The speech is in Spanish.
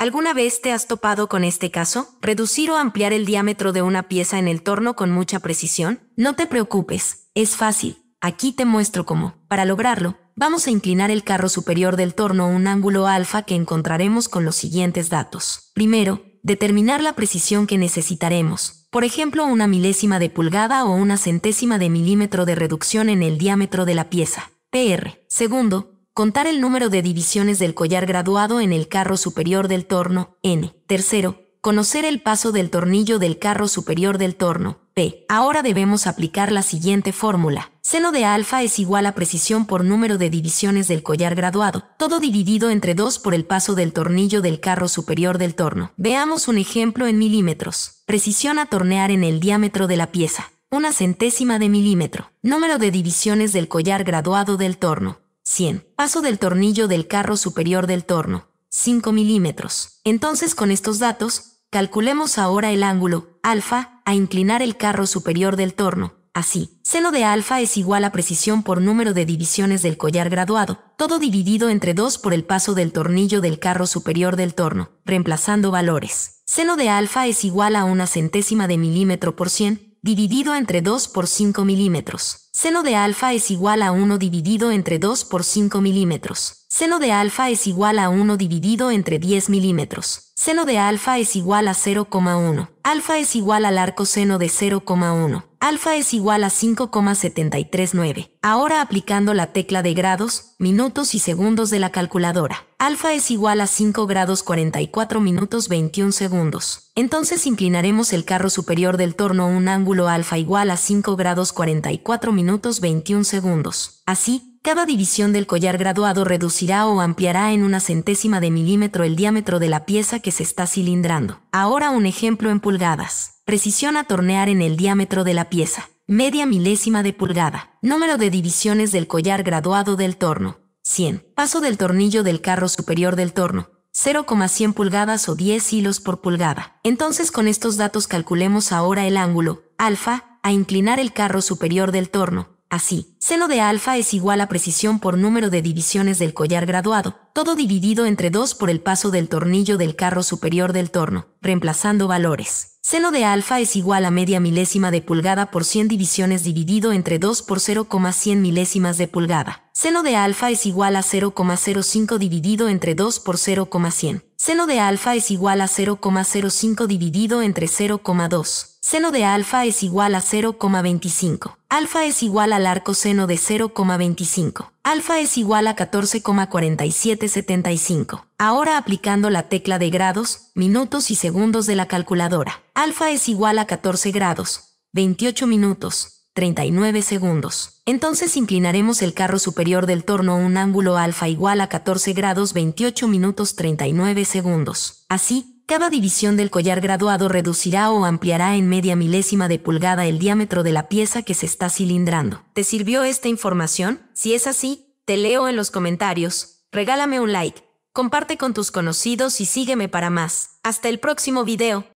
¿Alguna vez te has topado con este caso? ¿Reducir o ampliar el diámetro de una pieza en el torno con mucha precisión? No te preocupes, es fácil. Aquí te muestro cómo. Para lograrlo, vamos a inclinar el carro superior del torno a un ángulo alfa que encontraremos con los siguientes datos. Primero, determinar la precisión que necesitaremos. Por ejemplo, una milésima de pulgada o una centésima de milímetro de reducción en el diámetro de la pieza. PR. Segundo, contar el número de divisiones del collar graduado en el carro superior del torno, n. Tercero, conocer el paso del tornillo del carro superior del torno, p. Ahora debemos aplicar la siguiente fórmula. Seno de alfa es igual a precisión por número de divisiones del collar graduado, todo dividido entre 2 por el paso del tornillo del carro superior del torno. Veamos un ejemplo en milímetros. Precisión a tornear en el diámetro de la pieza. Una centésima de milímetro. Número de divisiones del collar graduado del torno. 100. Paso del tornillo del carro superior del torno, 5 milímetros. Entonces con estos datos, calculemos ahora el ángulo, alfa, a inclinar el carro superior del torno. Así, seno de alfa es igual a precisión por número de divisiones del collar graduado, todo dividido entre 2 por el paso del tornillo del carro superior del torno, reemplazando valores. Seno de alfa es igual a una centésima de milímetro por 100 dividido entre 2 por 5 milímetros. Seno de alfa es igual a 1 dividido entre 2 por 5 milímetros. Seno de alfa es igual a 1 dividido entre 10 milímetros. Seno de alfa es igual a 0,1. Alfa es igual al arco seno de 0,1 alfa es igual a 5,739. Ahora aplicando la tecla de grados, minutos y segundos de la calculadora. Alfa es igual a 5 grados 44 minutos 21 segundos. Entonces inclinaremos el carro superior del torno a un ángulo alfa igual a 5 grados 44 minutos 21 segundos. Así, cada división del collar graduado reducirá o ampliará en una centésima de milímetro el diámetro de la pieza que se está cilindrando. Ahora un ejemplo en pulgadas. Precisión a tornear en el diámetro de la pieza. Media milésima de pulgada. Número de divisiones del collar graduado del torno. 100. Paso del tornillo del carro superior del torno. 0,100 pulgadas o 10 hilos por pulgada. Entonces con estos datos calculemos ahora el ángulo, alfa, a inclinar el carro superior del torno, Así, seno de alfa es igual a precisión por número de divisiones del collar graduado, todo dividido entre 2 por el paso del tornillo del carro superior del torno, reemplazando valores. Seno de alfa es igual a media milésima de pulgada por 100 divisiones dividido entre 2 por 0,100 milésimas de pulgada. Seno de alfa es igual a 0,05 dividido entre 2 por 0,100. Seno de alfa es igual a 0,05 dividido entre 0,2 seno de alfa es igual a 0,25. Alfa es igual al arco seno de 0,25. Alfa es igual a 14,4775. Ahora aplicando la tecla de grados, minutos y segundos de la calculadora. Alfa es igual a 14 grados, 28 minutos, 39 segundos. Entonces inclinaremos el carro superior del torno a un ángulo alfa igual a 14 grados 28 minutos 39 segundos. Así, cada división del collar graduado reducirá o ampliará en media milésima de pulgada el diámetro de la pieza que se está cilindrando. ¿Te sirvió esta información? Si es así, te leo en los comentarios, regálame un like, comparte con tus conocidos y sígueme para más. Hasta el próximo video.